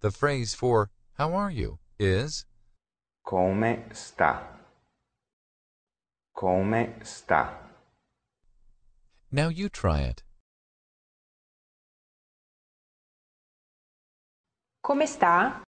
The phrase for how are you is Come sta? Come sta? Now you try it. Come sta?